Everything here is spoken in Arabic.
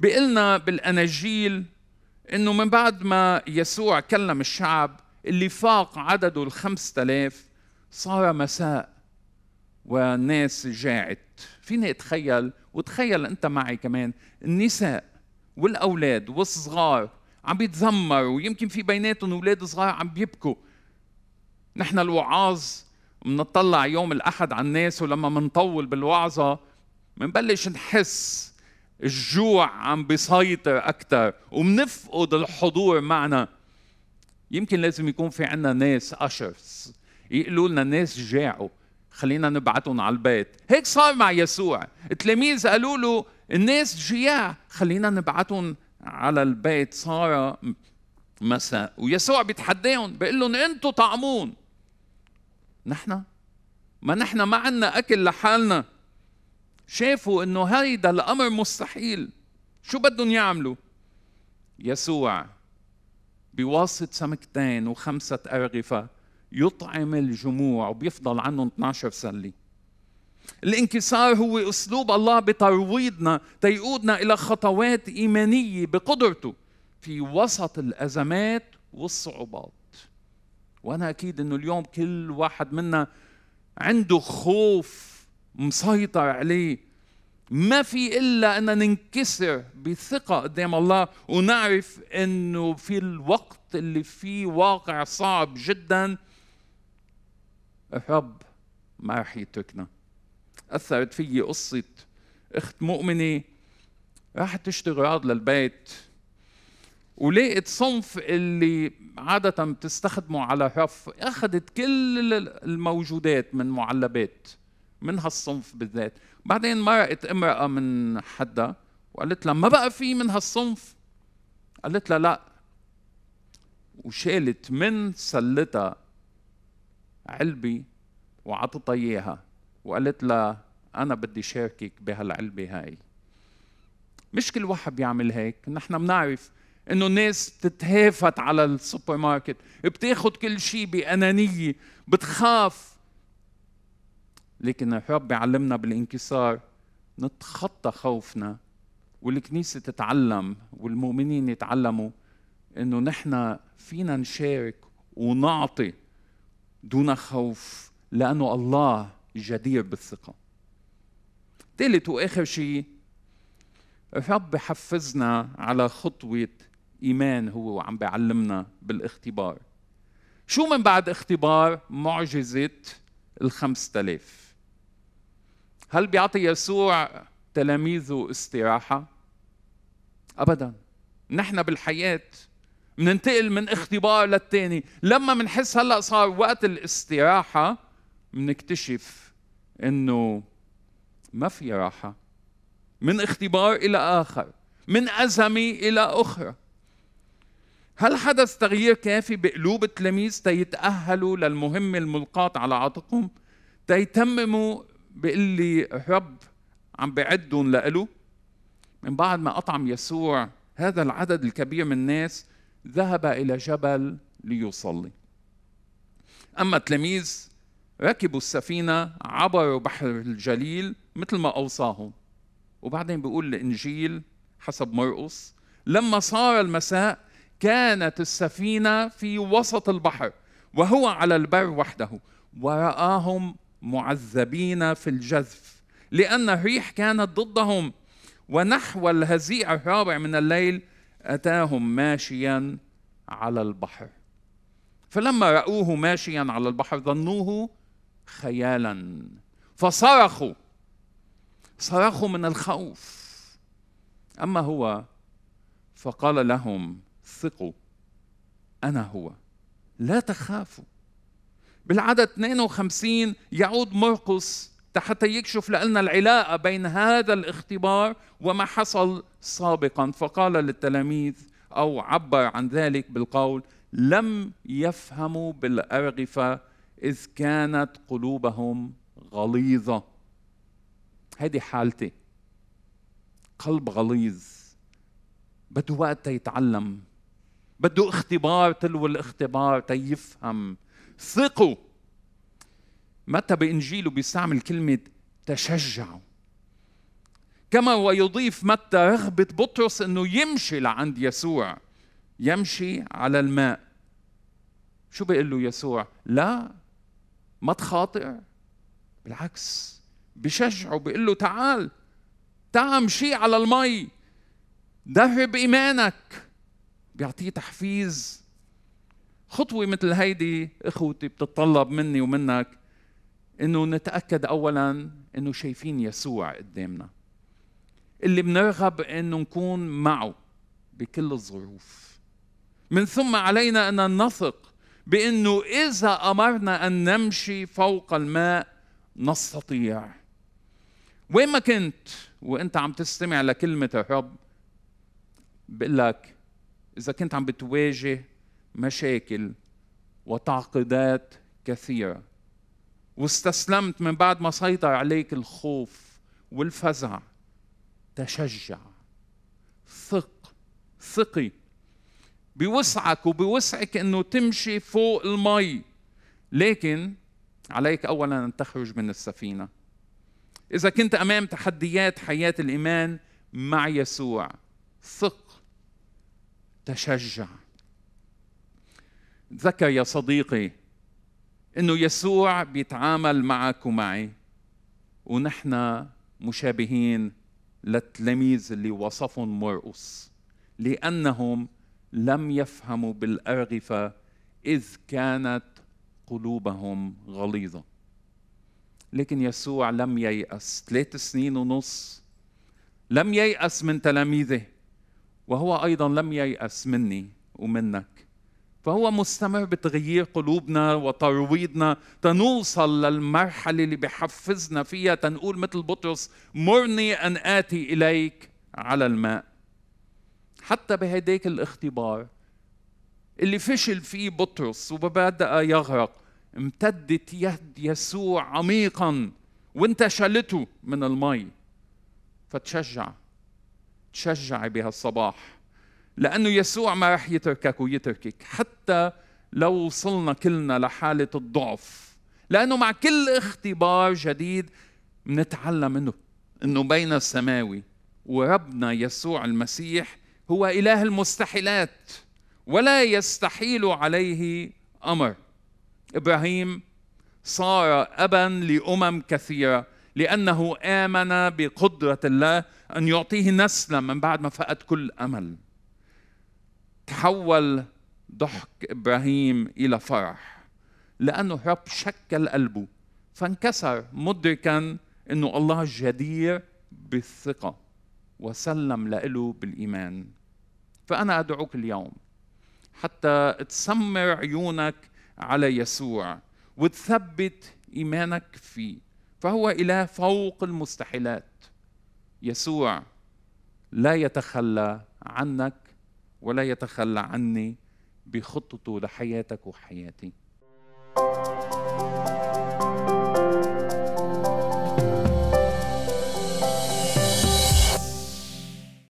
بيقلنا بالأناجيل إنه من بعد ما يسوع كلم الشعب اللي فاق عدده الخمسة آلاف صار مساء والناس جاعت فيني أتخيل وتخيل أنت معي كمان النساء والأولاد والصغار عم بيتذمروا ويمكن في بيناتهم أولاد صغار عم بيبكوا نحن الوعاظ منطلع يوم الأحد على الناس ولما منطول بالوعظة منبلش نحس الجوع عم بيسيطر أكثر وبنفقد الحضور معنا يمكن لازم يكون في عندنا ناس أشرس يقولوا لنا الناس جاعوا خلينا نبعتهم على البيت هيك صار مع يسوع التلاميذ قالوا له الناس جياع خلينا نبعتهم على البيت صار مساء ويسوع بيتحداهم بيقول لهم انتم طعمون نحن ما نحن ما عندنا اكل لحالنا شافوا انه هيدا الامر مستحيل شو بدهم يعملوا يسوع بواسطة سمكتين وخمسة أرغفة يطعم الجموع وبيفضل عنهم 12 سلة الانكسار هو أسلوب الله بترويضنا تيقودنا إلى خطوات إيمانية بقدرته في وسط الأزمات والصعوبات وأنا أكيد أنه اليوم كل واحد منا عنده خوف مسيطر عليه ما في إلا أن ننكسر بثقة قدام الله ونعرف أنه في الوقت اللي فيه واقع صعب جدا الرب ما رح يتركنا أثرت فيي قصة أخت مؤمنة راحت تشتري أغراض للبيت ولقيت صنف اللي عادة بتستخدمه على رف أخذت كل الموجودات من معلبات من هالصنف بالذات بعدين مرقت امرأة من حدا وقالت لها ما بقى في من هالصنف قالت لها لا وشالت من سلتها علبة وعطتها إياها وقالت لها أنا بدي شاركك بهالعلبة هاي مش كل واحد بيعمل هيك نحن بنعرف انه الناس بتتهافت على السوبر ماركت بتاخذ كل شيء بانانيه بتخاف لكن الرب بيعلمنا بالانكسار نتخطى خوفنا والكنيسة تتعلم والمؤمنين يتعلموا انه نحن فينا نشارك ونعطي دون خوف لانه الله جدير بالثقة. ثالث واخر شيء الرب بحفزنا على خطوة إيمان هو عم بيعلمنا بالاختبار. شو من بعد اختبار معجزة الخمس 5000 هل بيعطي يسوع تلاميذه استراحة؟ أبدا نحن بالحياة مننتقل من اختبار للتاني لما منحس هلأ صار وقت الاستراحة منكتشف أنه ما في راحة من اختبار إلى آخر من أزمة إلى أخرى هل حدث تغيير كافي بقلوب التلاميذ تيتأهلوا للمهمة الملقاة على عاتقهم تيتمموا بيقول لي الرب عم بعدهم لإله من بعد ما أطعم يسوع هذا العدد الكبير من الناس ذهب إلى جبل ليصلي أما التلاميذ ركبوا السفينة عبروا بحر الجليل مثل ما أوصاهم وبعدين بيقول الإنجيل حسب مرقص لما صار المساء كانت السفينة في وسط البحر وهو على البر وحده ورآهم معذبين في الجذف لأن الريح كانت ضدهم ونحو الهزيع الرابع من الليل أتاهم ماشيا على البحر فلما رأوه ماشيا على البحر ظنوه خيالا فصرخوا صرخوا من الخوف أما هو فقال لهم ثقوا أنا هو لا تخافوا بالعدد 52 يعود مرقس حتى يكشف لنا العلاقة بين هذا الاختبار وما حصل سابقا فقال للتلاميذ أو عبر عن ذلك بالقول لم يفهموا بالأرغفة إذ كانت قلوبهم غليظة هذه حالتي قلب غليظ بده وقت يتعلم بده اختبار تلو الاختبار تيفهم ثقوا متى بإنجيله بيستعمل كلمة تشجعوا كما ويضيف متى رغبة بطرس أنه يمشي لعند يسوع يمشي على الماء شو بيقول له يسوع لا ما تخاطر بالعكس بشجعه بيقول له تعال تعال امشي على المي درب إيمانك بيعطيه تحفيز خطوة مثل هيدي اخوتي بتتطلب مني ومنك انه نتاكد اولا انه شايفين يسوع قدامنا اللي بنرغب انه نكون معه بكل الظروف من ثم علينا ان نثق بانه اذا امرنا ان نمشي فوق الماء نستطيع وين ما كنت وانت عم تستمع لكلمه الرب بقول لك اذا كنت عم بتواجه مشاكل وتعقيدات كثيره واستسلمت من بعد ما سيطر عليك الخوف والفزع تشجع ثق ثقي بوسعك وبوسعك انه تمشي فوق المي لكن عليك اولا ان تخرج من السفينه اذا كنت امام تحديات حياه الايمان مع يسوع ثق تشجع ذكى يا صديقي انه يسوع بيتعامل معك ومعي ونحن مشابهين للتلاميذ اللي وصفهم مرقس لانهم لم يفهموا بالارغفه اذ كانت قلوبهم غليظه لكن يسوع لم ييأس ثلاث سنين ونص لم ييأس من تلاميذه وهو أيضا لم ييأس مني ومنك فهو مستمر بتغيير قلوبنا وترويضنا تنوصل للمرحلة اللي بحفزنا فيها تنقول مثل بطرس مرني أن آتي إليك على الماء حتى بهديك الاختبار اللي فشل فيه بطرس وبدأ يغرق امتدت يد يسوع عميقا وانت شلته من المي فتشجع تشجعي بهالصباح لأنه يسوع ما رح يتركك ويتركك حتى لو وصلنا كلنا لحالة الضعف لأنه مع كل اختبار جديد نتعلم منه أنه بين السماوي وربنا يسوع المسيح هو إله المستحيلات ولا يستحيل عليه أمر إبراهيم صار أبا لأمم كثيرة لأنه آمن بقدرة الله أن يعطيه نسلا من بعد ما فقد كل أمل تحول ضحك ابراهيم الى فرح لانه الرب شكل قلبه فانكسر مدركا انه الله جدير بالثقه وسلم له بالايمان فانا ادعوك اليوم حتى تسمر عيونك على يسوع وتثبت ايمانك فيه فهو اله فوق المستحيلات يسوع لا يتخلى عنك ولا يتخلى عني بخطته لحياتك وحياتي thank you